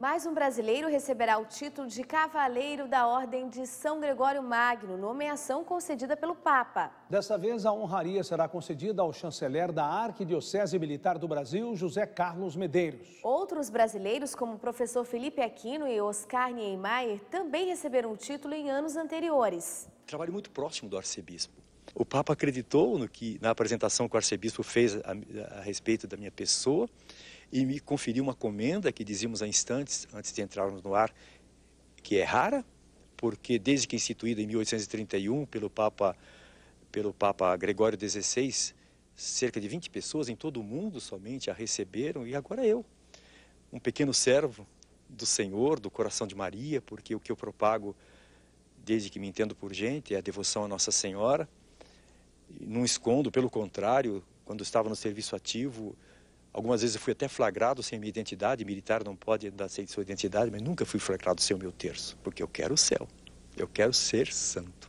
Mais um brasileiro receberá o título de Cavaleiro da Ordem de São Gregório Magno, nomeação concedida pelo Papa. Dessa vez, a honraria será concedida ao chanceler da Arquidiocese Militar do Brasil, José Carlos Medeiros. Outros brasileiros, como o professor Felipe Aquino e Oscar Niemeyer, também receberam o título em anos anteriores. Trabalho muito próximo do arcebispo. O Papa acreditou no que na apresentação que o arcebispo fez a, a respeito da minha pessoa e me conferiu uma comenda que dizíamos há instantes, antes de entrarmos no ar, que é rara, porque desde que instituída em 1831 pelo Papa, pelo Papa Gregório XVI, cerca de 20 pessoas em todo o mundo somente a receberam, e agora eu, um pequeno servo do Senhor, do coração de Maria, porque o que eu propago desde que me entendo por gente é a devoção à Nossa Senhora. Não escondo, pelo contrário, quando estava no serviço ativo, Algumas vezes eu fui até flagrado sem minha identidade, militar não pode dar sem sua identidade, mas nunca fui flagrado sem o meu terço, porque eu quero o céu, eu quero ser santo.